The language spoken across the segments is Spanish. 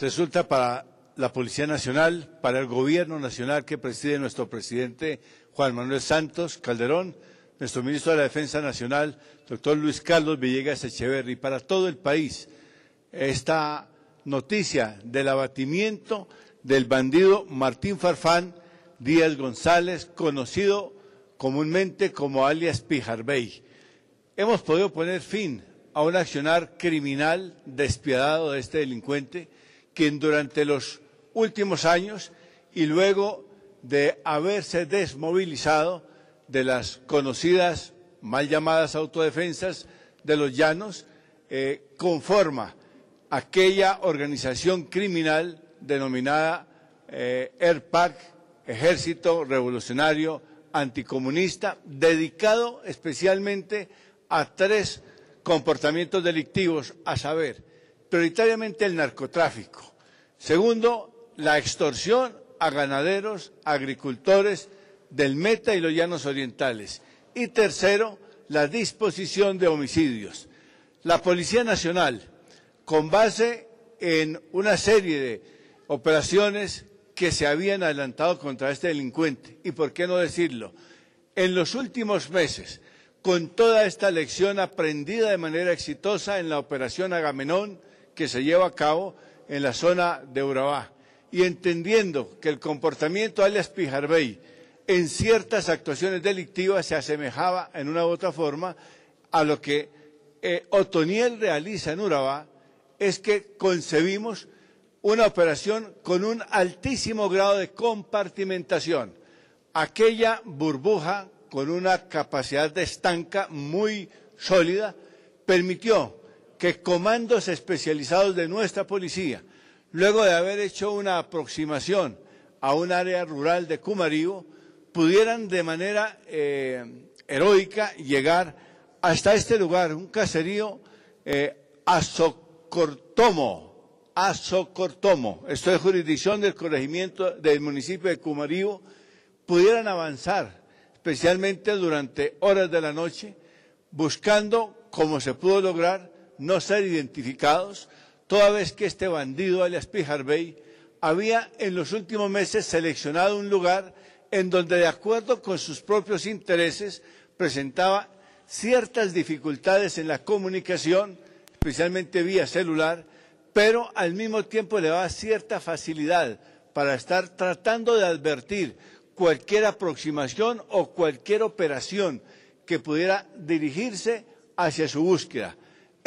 resulta para la Policía Nacional, para el Gobierno Nacional que preside nuestro presidente Juan Manuel Santos Calderón, nuestro ministro de la Defensa Nacional, doctor Luis Carlos Villegas Echeverri, para todo el país, esta noticia del abatimiento del bandido Martín Farfán Díaz González, conocido comúnmente como alias Pijarbey. Hemos podido poner fin a un accionar criminal despiadado de este delincuente quien durante los últimos años y luego de haberse desmovilizado de las conocidas, mal llamadas autodefensas de los llanos, eh, conforma aquella organización criminal denominada ERPAC, eh, Ejército Revolucionario Anticomunista, dedicado especialmente a tres comportamientos delictivos, a saber, prioritariamente el narcotráfico. Segundo, la extorsión a ganaderos, agricultores del Meta y los Llanos Orientales. Y tercero, la disposición de homicidios. La Policía Nacional, con base en una serie de operaciones que se habían adelantado contra este delincuente, y por qué no decirlo, en los últimos meses, con toda esta lección aprendida de manera exitosa en la operación Agamenón, que se lleva a cabo en la zona de Urabá y entendiendo que el comportamiento alias Pijarbey en ciertas actuaciones delictivas se asemejaba en una u otra forma a lo que eh, Otoniel realiza en Urabá, es que concebimos una operación con un altísimo grado de compartimentación. Aquella burbuja con una capacidad de estanca muy sólida permitió que comandos especializados de nuestra policía, luego de haber hecho una aproximación a un área rural de Cumaribo, pudieran de manera eh, heroica llegar hasta este lugar, un caserío eh, Azocortomo, esto es jurisdicción del corregimiento del municipio de Cumaribo, pudieran avanzar, especialmente durante horas de la noche, buscando, como se pudo lograr, no ser identificados, toda vez que este bandido, alias Pijar Bey, había en los últimos meses seleccionado un lugar en donde, de acuerdo con sus propios intereses, presentaba ciertas dificultades en la comunicación, especialmente vía celular, pero al mismo tiempo le daba cierta facilidad para estar tratando de advertir cualquier aproximación o cualquier operación que pudiera dirigirse hacia su búsqueda.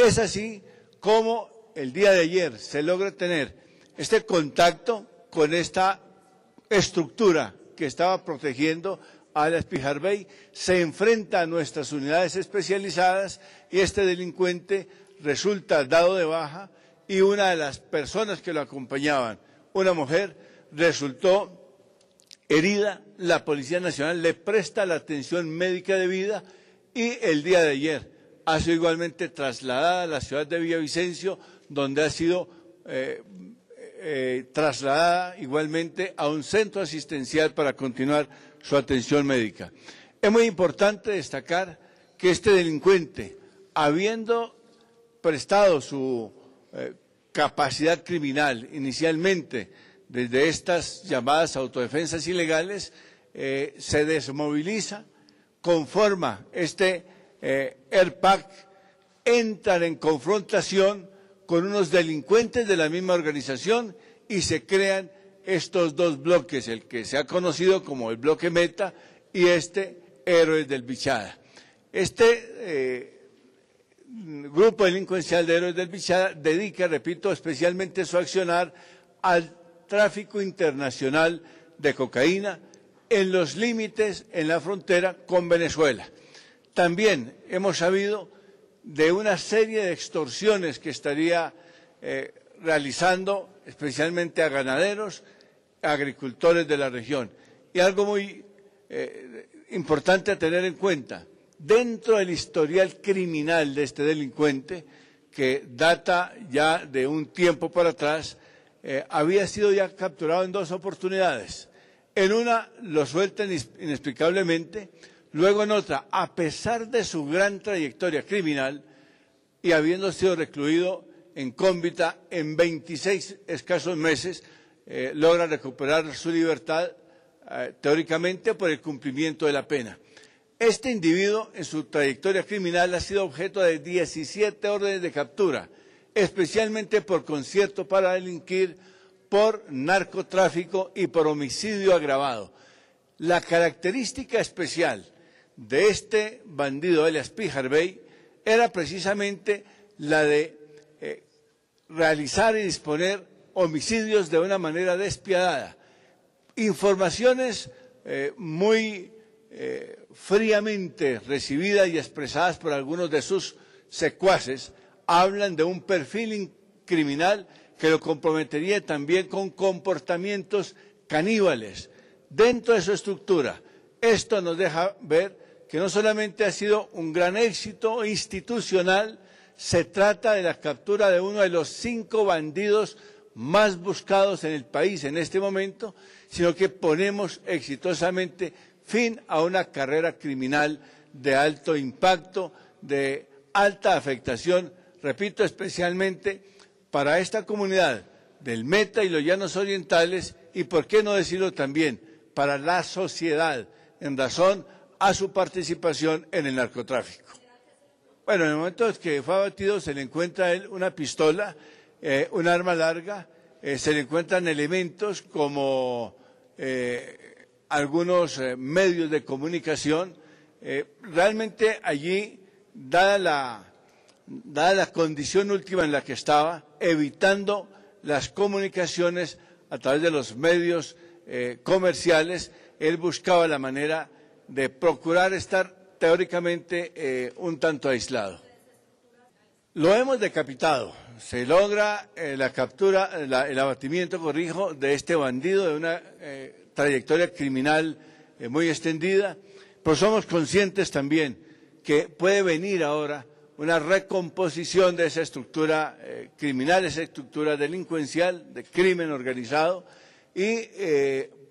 Es así como el día de ayer se logra tener este contacto con esta estructura que estaba protegiendo a las Pijarbey, se enfrenta a nuestras unidades especializadas y este delincuente resulta dado de baja y una de las personas que lo acompañaban, una mujer, resultó herida. La Policía Nacional le presta la atención médica debida y el día de ayer ha sido igualmente trasladada a la ciudad de Villavicencio, donde ha sido eh, eh, trasladada igualmente a un centro asistencial para continuar su atención médica. Es muy importante destacar que este delincuente, habiendo prestado su eh, capacidad criminal inicialmente desde estas llamadas autodefensas ilegales, se desmoviliza, conforma este eh, PAC, entran en confrontación con unos delincuentes de la misma organización y se crean estos dos bloques, el que se ha conocido como el bloque Meta y este Héroes del Bichada. Este eh, grupo delincuencial de Héroes del Bichada dedica, repito, especialmente su accionar al tráfico internacional de cocaína en los límites, en la frontera con Venezuela. También hemos sabido de una serie de extorsiones que estaría eh, realizando especialmente a ganaderos, agricultores de la región. Y algo muy eh, importante a tener en cuenta, dentro del historial criminal de este delincuente, que data ya de un tiempo para atrás, eh, había sido ya capturado en dos oportunidades. En una lo suelten inexplicablemente Luego en otra, a pesar de su gran trayectoria criminal y habiendo sido recluido en cómbita en 26 escasos meses, eh, logra recuperar su libertad eh, teóricamente por el cumplimiento de la pena. Este individuo en su trayectoria criminal ha sido objeto de 17 órdenes de captura, especialmente por concierto para delinquir, por narcotráfico y por homicidio agravado. La característica especial de este bandido Elias Pijarbey era precisamente la de eh, realizar y disponer homicidios de una manera despiadada. Informaciones eh, muy eh, fríamente recibidas y expresadas por algunos de sus secuaces hablan de un perfil criminal que lo comprometería también con comportamientos caníbales dentro de su estructura. Esto nos deja ver que no solamente ha sido un gran éxito institucional, se trata de la captura de uno de los cinco bandidos más buscados en el país en este momento, sino que ponemos exitosamente fin a una carrera criminal de alto impacto, de alta afectación, repito, especialmente para esta comunidad del Meta y los Llanos Orientales y, por qué no decirlo también, para la sociedad, en razón a su participación en el narcotráfico. Bueno, en el momento en que fue abatido se le encuentra él una pistola, eh, un arma larga, eh, se le encuentran elementos como eh, algunos medios de comunicación. realmente allí, dada la, dada la condición última en la que estaba, evitando las comunicaciones a través de los medios comerciales, él buscaba la manera de procurar estar teóricamente eh, un tanto aislado. Lo hemos decapitado. Se logra eh, la captura, eh, el abatimiento, corrijo, de este bandido de una trayectoria criminal muy extendida, pero somos conscientes también que puede venir ahora una recomposición de esa estructura criminal, esa estructura delincuencial, de crimen organizado, y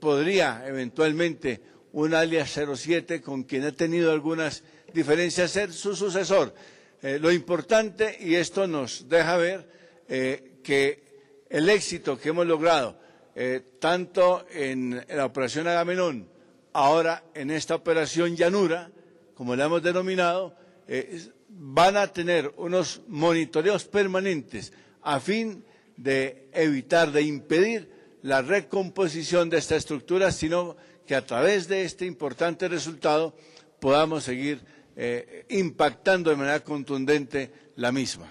podría eventualmente un alias 07 con quien ha tenido algunas diferencias, ser su sucesor. Eh, lo importante, y esto nos deja ver, eh, que el éxito que hemos logrado, eh, tanto en, la operación Agamenón, ahora en esta operación Llanura, como la hemos denominado, van a tener unos monitoreos permanentes a fin de evitar, de impedir la recomposición de esta estructura, sino que a través de este importante resultado podamos seguir eh, impactando de manera contundente la misma.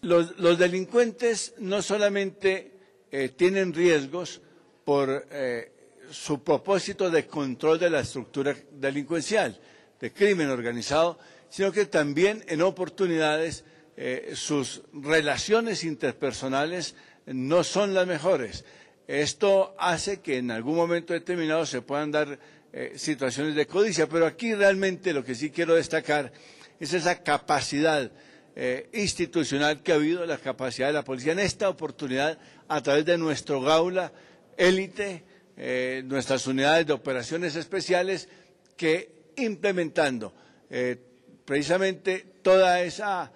Los, delincuentes no solamente eh, tienen riesgos por eh, su propósito de control de la estructura delincuencial, de crimen organizado, sino que también en oportunidades sus relaciones interpersonales no son las mejores. Esto hace que en algún momento determinado se puedan dar eh, situaciones de codicia, pero aquí realmente lo que sí quiero destacar es esa capacidad eh, institucional que ha habido, la capacidad de la policía en esta oportunidad a través de nuestro Gaula élite, eh, nuestras unidades de operaciones especiales que implementando precisamente toda esa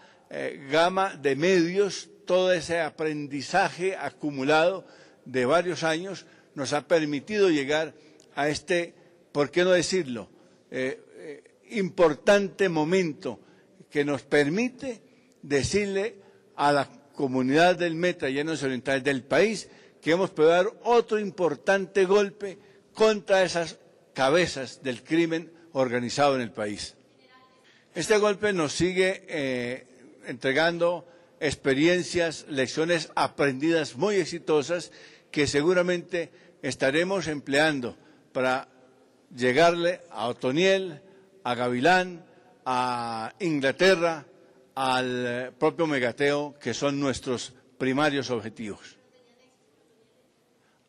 gama de medios, todo ese aprendizaje acumulado, de varios años nos ha permitido llegar a este, ¿por qué no decirlo?, eh, eh, importante momento que nos permite decirle a la comunidad del Meta y los Orientales del país que hemos podido dar otro importante golpe contra esas cabezas del crimen organizado en el país. Este golpe nos sigue eh, entregando experiencias, lecciones aprendidas muy exitosas que seguramente estaremos empleando para llegarle a Otoniel, a Gavilán, a Inglaterra, al propio Megateo, que son nuestros primarios objetivos.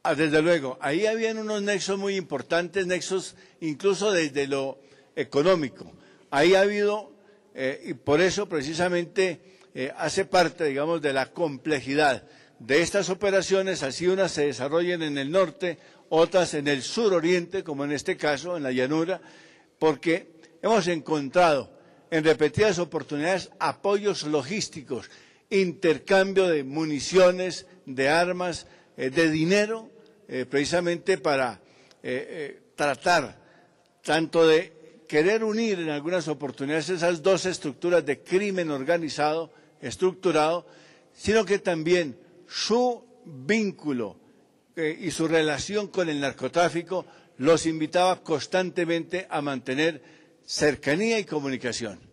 Ah, desde luego, ahí habían unos nexos muy importantes, nexos incluso desde lo económico. Ahí ha habido, eh, y por eso precisamente eh, hace parte, digamos, de la complejidad de estas operaciones, así unas se desarrollan en el norte, otras en el suroriente, como en este caso, en la llanura, porque hemos encontrado en repetidas oportunidades apoyos logísticos, intercambio de municiones, de armas, eh, de dinero, eh, precisamente para eh, tratar tanto de querer unir en algunas oportunidades esas dos estructuras de crimen organizado, estructurado, sino que también su vínculo eh, y su relación con el narcotráfico los invitaba constantemente a mantener cercanía y comunicación.